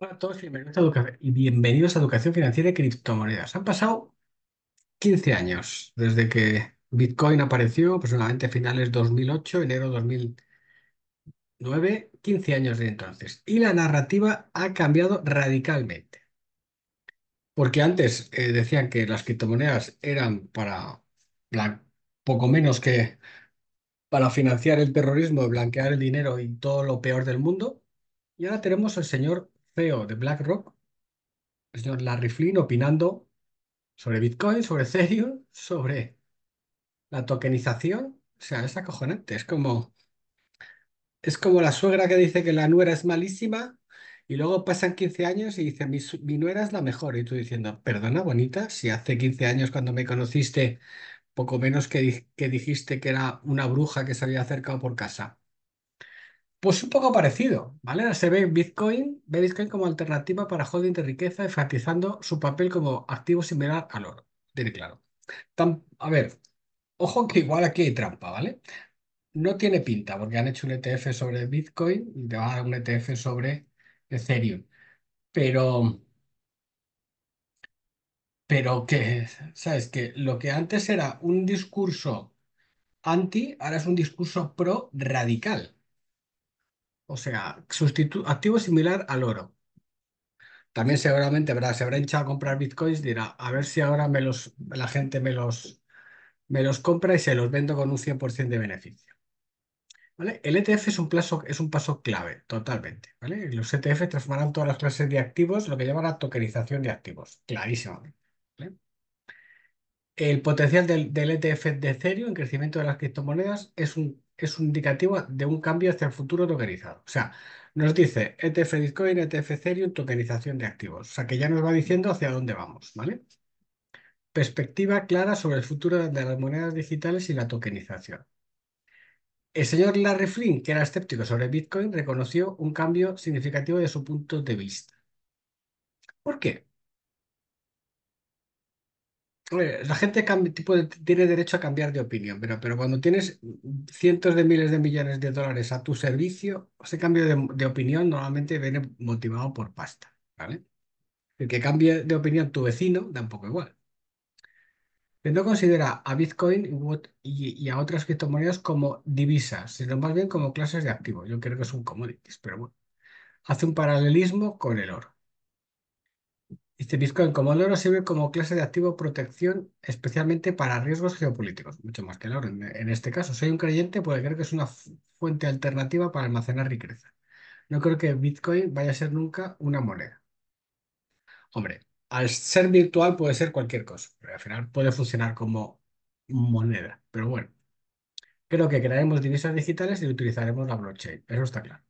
Hola a todos y bienvenidos a Educación Financiera y Criptomonedas. Han pasado 15 años desde que Bitcoin apareció, personalmente a finales 2008, enero 2009, 15 años de entonces. Y la narrativa ha cambiado radicalmente. Porque antes eh, decían que las criptomonedas eran para poco menos que para financiar el terrorismo, blanquear el dinero y todo lo peor del mundo. Y ahora tenemos al señor de BlackRock, el señor Larry Flynn, opinando sobre Bitcoin, sobre Ethereum, sobre la tokenización. O sea, es acojonante. Es como, es como la suegra que dice que la nuera es malísima y luego pasan 15 años y dice, mi, nuera es la mejor. Y tú diciendo, perdona, bonita, si hace 15 años cuando me conociste, poco menos que, que dijiste que era una bruja que se había acercado por casa. Pues un poco parecido, ¿vale? Se ve Bitcoin, ve Bitcoin como alternativa para holding de riqueza, enfatizando su papel como activo similar al oro. Tiene claro. a ver, ojo que igual aquí hay trampa, ¿vale? No tiene pinta, porque han hecho un ETF sobre Bitcoin y te van a dar un ETF sobre Ethereum. Pero, pero que, ¿sabes? Que lo que antes era un discurso anti, ahora es un discurso pro radical. O sea, sustitu activo similar al oro. También seguramente habrá, se habrá hinchado a comprar bitcoins, dirá, a ver si ahora me los, la gente me los, me los compra y se los vendo con un 100% de beneficio. ¿Vale? El ETF es un, plazo, es un paso clave, totalmente. ¿vale? Los ETF transformarán todas las clases de activos, lo que llamará tokenización de activos, clarísimamente. El potencial del, del, ETF de serio en crecimiento de las criptomonedas es un es un indicativo de un cambio hacia el futuro tokenizado. O sea, nos dice ETF Bitcoin, ETF Ethereum, tokenización de activos. O sea, que ya nos va diciendo hacia dónde vamos, ¿vale? Perspectiva clara sobre el futuro de las monedas digitales y la tokenización. El señor Larry Flynn, que era escéptico sobre Bitcoin, reconoció un cambio significativo de su punto de vista. ¿Por qué? la gente tiene derecho a cambiar de opinión, pero, cuando tienes cientos de miles de millones de dólares a tu servicio, ese cambio de, opinión normalmente viene motivado por pasta, ¿vale? El que cambie de opinión tu vecino tampoco igual. No considera a Bitcoin y, a otras criptomonedas como divisas, sino más bien como clases de activos. Yo creo que son commodities, pero bueno. Hace un paralelismo con el oro. Este Bitcoin, como el oro sirve como clase de activo protección, especialmente para riesgos geopolíticos, mucho más que el oro. En, este caso, soy un creyente porque creo que es una fuente alternativa para almacenar riqueza. No creo que Bitcoin vaya a ser nunca una moneda. Hombre, al ser virtual puede ser cualquier cosa, al final puede funcionar como moneda. Pero bueno, creo que crearemos divisas digitales y utilizaremos la blockchain, eso está claro.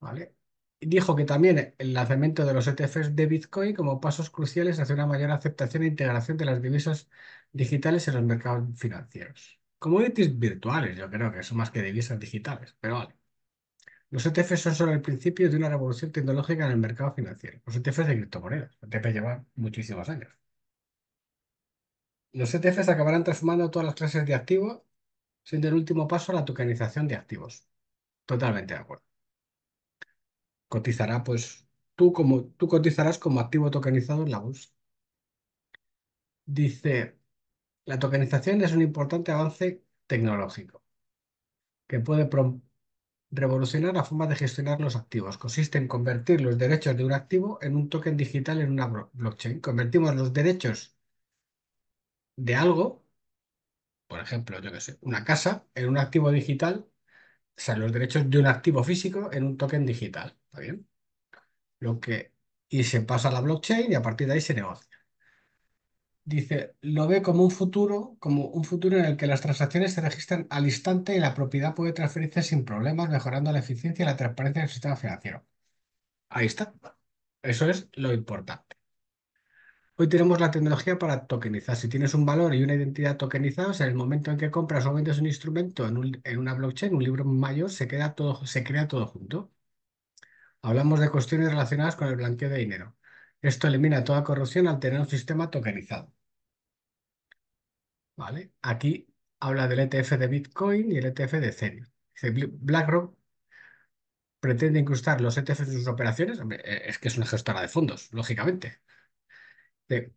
¿Vale? Dijo que también el lanzamiento de los ETFs de Bitcoin como pasos cruciales hacia una mayor aceptación e integración de las divisas digitales en los mercados financieros. Commodities virtuales, yo creo que son más que divisas digitales, pero vale. Los ETFs son solo el principio de una revolución tecnológica en el mercado financiero. Los ETFs de criptomonedas. Los ETFs llevan muchísimos años. Los ETFs acabarán transformando todas las clases de activos, siendo el último paso a la tokenización de activos. Totalmente de acuerdo. Cotizará, pues tú, como, tú cotizarás como activo tokenizado en la bolsa. Dice, la tokenización es un importante avance tecnológico que puede revolucionar la forma de gestionar los activos. Consiste en convertir los derechos de un activo en un token digital en una blockchain. Convertimos los derechos de algo, por ejemplo, yo que sé, una casa, en un activo digital o sea, los derechos de un activo físico en un token digital, ¿está bien? Lo que, y se pasa a la blockchain y a partir de ahí se negocia. Dice, lo ve como un futuro, como un futuro en el que las transacciones se registran al instante y la propiedad puede transferirse sin problemas, mejorando la eficiencia y la transparencia del sistema financiero. Ahí está. Eso es lo importante. Hoy tenemos la tecnología para tokenizar. Si tienes un valor y una identidad tokenizados, en el momento en que compras o vendes un instrumento en, una blockchain, un libro mayor, se, queda todo, se crea todo junto. Hablamos de cuestiones relacionadas con el blanqueo de dinero. Esto elimina toda corrupción al tener un sistema tokenizado. ¿Vale? Aquí habla del ETF de Bitcoin y el ETF de Ethereum. BlackRock pretende incrustar los ETF en sus operaciones. E, es que es una gestora de fondos, lógicamente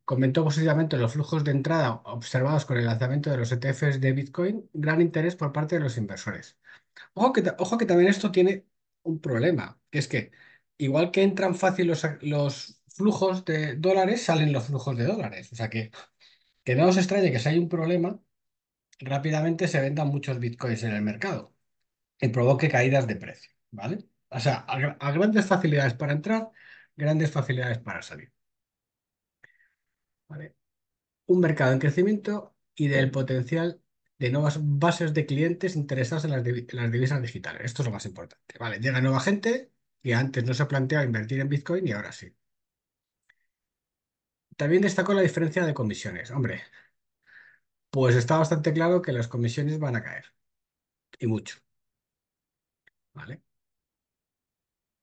comentó positivamente los flujos de entrada observados con el lanzamiento de los ETFs de Bitcoin, gran interés por parte de los inversores. Ojo que, ojo que también esto tiene un problema, que es que igual que entran fácil los, flujos de dólares, salen los flujos de dólares. O sea que, que no os extrañe que si hay un problema, rápidamente se vendan muchos bitcoins en el mercado y provoque caídas de precio, ¿vale? O sea, a grandes facilidades para entrar, grandes facilidades para salir. Un mercado en crecimiento y del potencial de nuevas bases de clientes interesados en las, divisas digitales. Esto es lo más importante. Vale, llega nueva gente que antes no se planteaba invertir en Bitcoin y ahora sí. También destacó la diferencia de comisiones. Hombre, pues está bastante claro que las comisiones van a caer. Y mucho. ¿Vale?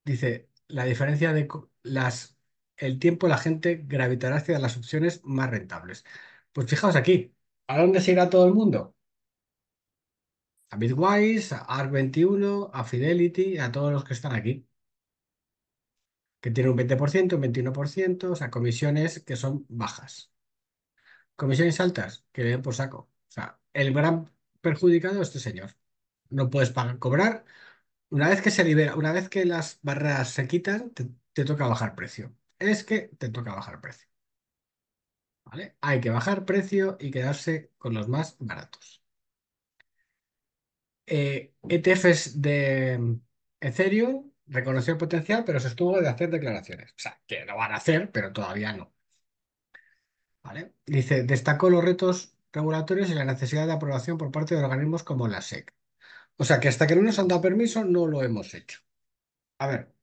Dice, la diferencia de las el tiempo la gente gravitará hacia las opciones más rentables. Pues fijaos aquí, ¿a dónde se irá todo el mundo? A Bitwise, a ARC21, a Fidelity, a todos los que están aquí. Que tienen un 20%, un 21%, o sea, comisiones que son bajas. Comisiones altas, que le den por saco. O sea, el gran perjudicado es este señor. No puedes cobrar. Una vez que se libera, una vez que las barreras se quitan, te toca bajar precio es que te toca bajar precio. ¿Vale? Hay que bajar precio y quedarse con los más baratos. ETFs eh, e de Ethereum reconoció el potencial, pero se estuvo de hacer declaraciones. O sea, que lo van a hacer, pero todavía no. ¿Vale? Dice, destacó los retos regulatorios y la necesidad de aprobación por parte de organismos como la SEC. O sea, que hasta que no nos han dado permiso, no lo hemos hecho. A ver,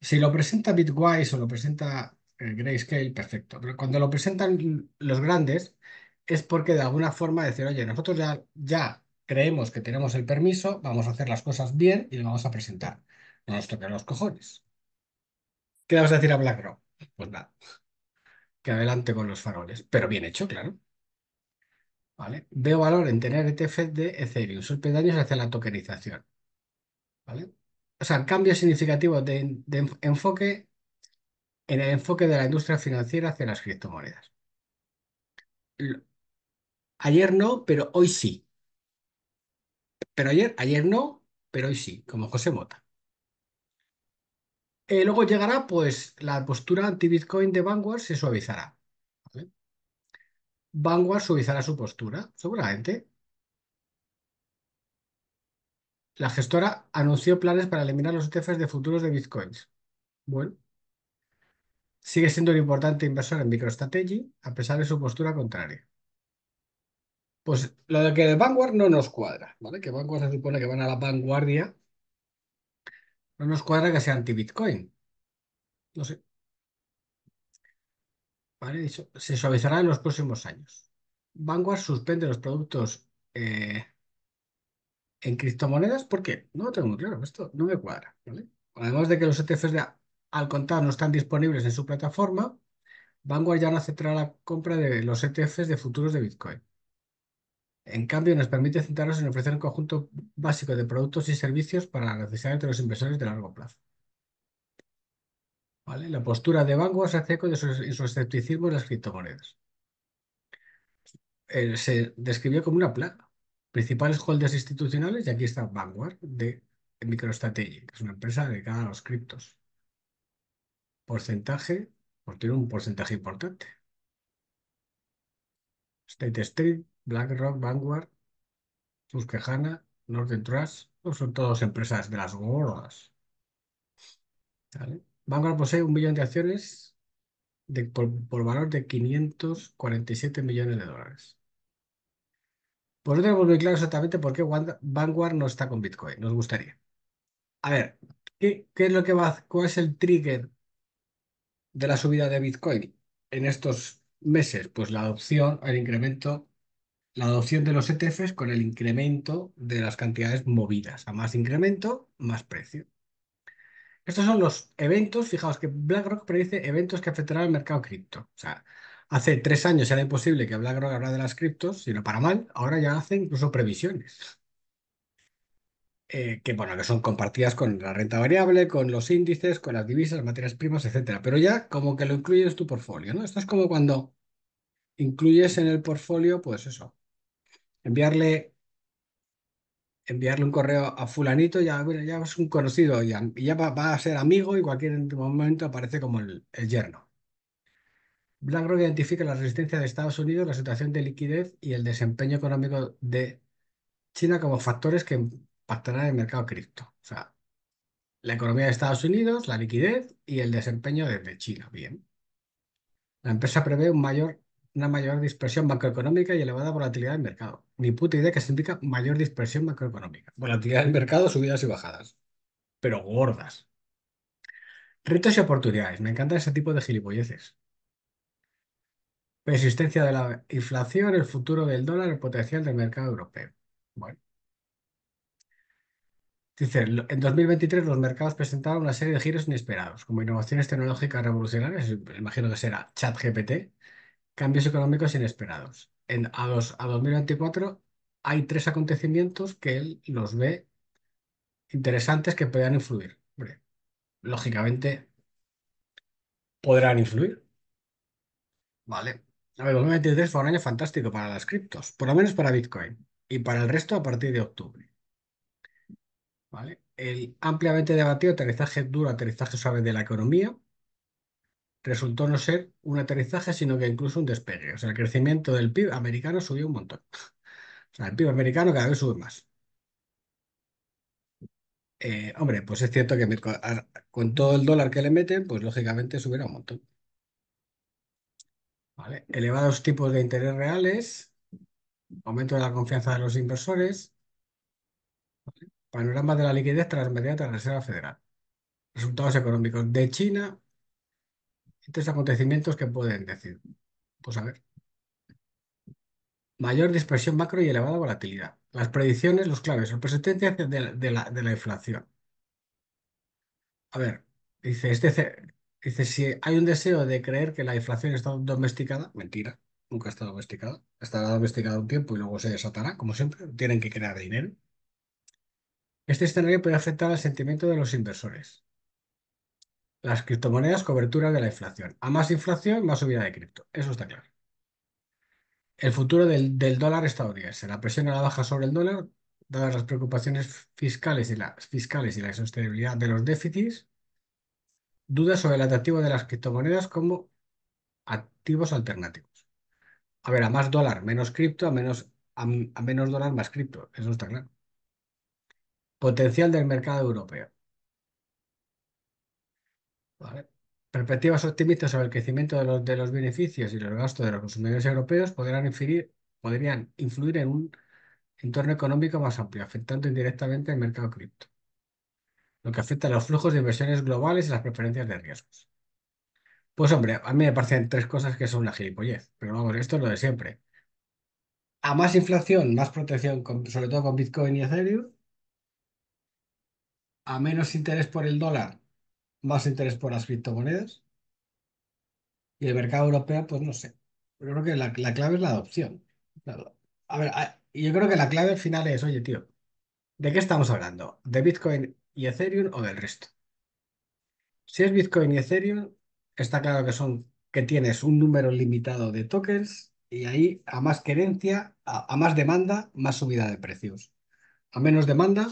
si lo presenta Bitwise o lo presenta eh, Grayscale, perfecto. Pero cuando lo presentan los grandes, es porque de alguna forma decir, oye, nosotros ya, ya creemos que tenemos el permiso, vamos a hacer las cosas bien y lo vamos a presentar. No nos toquen los cojones. ¿Qué le a decir a BlackRock? Pues nada, que adelante con los faroles, pero bien hecho, claro. ¿Vale? Veo valor en tener ETF de Ethereum. Sus pedaños hacia la tokenización. ¿Vale? o sea, cambios significativos de, enfoque en el enfoque de la industria financiera hacia las criptomonedas. Ayer no, pero hoy sí. Pero ayer, ayer no, pero hoy sí, como José Mota. Eh, luego llegará, pues, la postura anti-Bitcoin de Vanguard se suavizará. Vanguard suavizará su postura, seguramente. La gestora anunció planes para eliminar los ETFs de futuros de bitcoins. Bueno, sigue siendo un importante inversor en MicroStrategy a pesar de su postura contraria. Pues lo de que de Vanguard no nos cuadra, ¿vale? Que Vanguard se supone que van a la vanguardia. No nos cuadra que sea anti-Bitcoin. No sé. Vale, se suavizará en los próximos años. Vanguard suspende los productos eh, en criptomonedas ¿Por qué? no lo tengo muy claro, esto no me cuadra. Además de que los ETFs al contar no están disponibles en su plataforma, Vanguard ya no aceptará la compra de los ETFs de futuros de Bitcoin. En cambio, nos permite centrarnos en ofrecer un conjunto básico de productos y servicios para la necesidad de los inversores de largo plazo. ¿Vale? La postura de Vanguard se hace eco de su, escepticismo en las criptomonedas. Eh, se describió como una plaga Principales holders institucionales, y aquí está Vanguard de MicroStrategy, que es una empresa dedicada a los criptos. Porcentaje, pues tiene un porcentaje importante. State Street, BlackRock, Vanguard, Susquehanna, Northern Trust, pues son todas empresas de las gordas. Vanguard posee un millón de acciones por, valor de 547 millones de dólares. Pues no tenemos muy claro exactamente por qué Vanguard no está con Bitcoin. Nos gustaría. A ver, ¿qué, es lo que va, cuál es el trigger de la subida de Bitcoin en estos meses? Pues la adopción, el incremento, la adopción de los ETFs con el incremento de las cantidades movidas. A más incremento, más precio. Estos son los eventos, fijaos que BlackRock predice eventos que afectarán al mercado cripto. O sea, Hace tres años era imposible que BlackRock hablara de las criptos, sino para mal, ahora ya hacen incluso previsiones. Eh, que bueno, que son compartidas con la renta variable, con los índices, con las divisas, materias primas, etcétera. Pero ya como que lo incluyes tu portfolio, ¿no? Esto es como cuando incluyes en el portfolio, pues eso, enviarle enviarle un correo a fulanito, ya, ya es un conocido, ya, ya va, a ser amigo y cualquier momento aparece como el yerno. BlackRock identifica la resistencia de Estados Unidos, la situación de liquidez y el desempeño económico de China como factores que impactarán el mercado cripto. O sea, la economía de Estados Unidos, la liquidez y el desempeño desde China. Bien. La empresa prevé una mayor dispersión macroeconómica y elevada volatilidad del mercado. Mi puta idea que significa mayor dispersión macroeconómica. Volatilidad del mercado, subidas y bajadas. Pero gordas. Retos y oportunidades. Me encanta ese tipo de gilipolleces. Persistencia de la inflación, el futuro del dólar, el potencial del mercado europeo. Bueno. Dice, en 2023 los mercados presentaron una serie de giros inesperados, como innovaciones tecnológicas revolucionarias, imagino que será ChatGPT, cambios económicos inesperados. En, a, 2024 hay tres acontecimientos que él los ve interesantes que puedan influir. lógicamente, podrán influir. Vale. A ver, 2023 fue un año fantástico para las criptos, por lo menos para Bitcoin y para el resto a partir de octubre. ¿Vale? El ampliamente debatido aterrizaje duro, aterrizaje suave de la economía, resultó no ser un aterrizaje, sino que incluso un despegue. O sea, el crecimiento del PIB americano subió un montón. O sea, el PIB americano cada vez sube más. Eh, hombre, pues es cierto que con todo el dólar que le meten, pues lógicamente subirá un montón. Elevados tipos de interés reales, aumento de la confianza de los inversores, panorama de la liquidez tras de la Reserva Federal, resultados económicos de China, estos acontecimientos que pueden decir. Pues a ver. Mayor dispersión macro y elevada volatilidad. Las predicciones, los claves, las la, de la, de la inflación. A ver, dice, este Dice, si hay un deseo de creer que la inflación está domesticada, mentira, nunca está domesticada. Estará domesticada un tiempo y luego se desatará, como siempre, tienen que crear dinero. Este escenario puede afectar al sentimiento de los inversores. Las criptomonedas, cobertura de la inflación. A más inflación, más subida de cripto. Eso está claro. El futuro del, dólar estadounidense. La presión a la baja sobre el dólar, dadas las preocupaciones fiscales y, fiscales y la sostenibilidad de los déficits, Dudas sobre el atractivo de las criptomonedas como activos alternativos. A ver, a más dólar, menos cripto, a menos, a, menos dólar, más cripto. Eso está claro. Potencial del mercado europeo. Perspectivas optimistas sobre el crecimiento de los, de los beneficios y los gastos de los consumidores europeos podrán podrían influir en un entorno económico más amplio, afectando indirectamente al mercado cripto lo que afecta a los flujos de inversiones globales y las preferencias de riesgos. Pues hombre, a mí me parecen tres cosas que son una gilipollez, pero vamos, esto es lo de siempre. A más inflación, más protección, sobre todo con Bitcoin y Ethereum. A menos interés por el dólar, más interés por las criptomonedas. Y el mercado europeo, pues no sé. Pero creo que la, clave es la adopción. A ver, yo creo que la clave al final es, oye, tío, ¿de qué estamos hablando? ¿De Bitcoin y Ethereum o del resto. Si es Bitcoin y Ethereum, está claro que son que tienes un número limitado de tokens y ahí a más querencia, a, más demanda, más subida de precios. A menos demanda,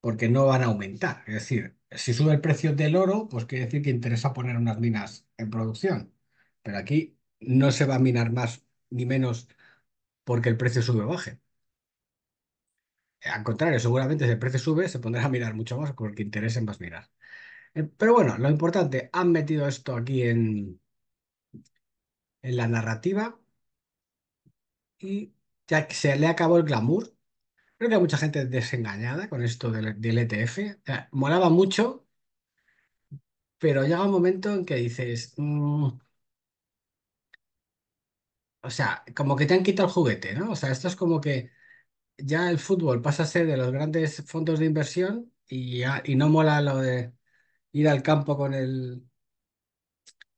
porque no van a aumentar. Es decir, si sube el precio del oro, pues quiere decir que interesa poner unas minas en producción. Pero aquí no se va a minar más ni menos porque el precio sube o baje al contrario, seguramente si el precio sube, se pondrá a mirar mucho más porque en más mirar. Eh, pero bueno, lo importante, han metido esto aquí en, en la narrativa y ya que se le acabó el glamour. Creo que hay mucha gente desengañada con esto del, del ETF. molaba mucho, pero llega un momento en que dices, mm". o sea, como que te han quitado el juguete, ¿no? O sea, esto es como que ya el fútbol pasa a ser de los grandes fondos de inversión y, ya- y no mola lo de ir al campo con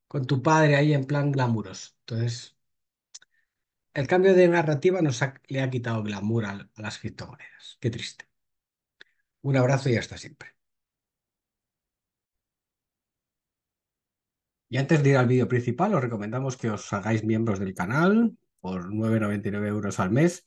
con tu padre ahí en plan glamuros. Entonces, el cambio de narrativa nos le ha quitado glamour a, las criptomonedas. Qué triste. Un abrazo y hasta siempre. Y antes de ir al vídeo principal, os recomendamos que os hagáis miembros del canal por 9,99 euros al mes.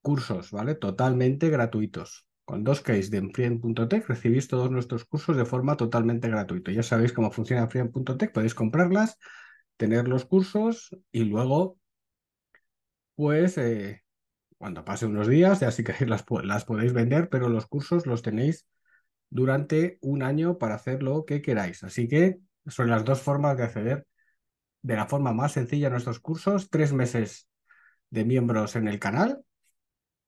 cursos, ¿vale? Totalmente gratuitos. Con dos case de Enfriend.tech recibís todos nuestros cursos de forma totalmente gratuita. Ya sabéis cómo funciona Enfriend.tech, podéis comprarlas, tener los cursos y luego, pues, eh, cuando pase unos días, ya sí que las, las podéis vender, pero los cursos los tenéis durante un año para hacer lo que queráis. Así que son las dos formas de acceder de la forma más sencilla a nuestros cursos, tres meses de miembros en el canal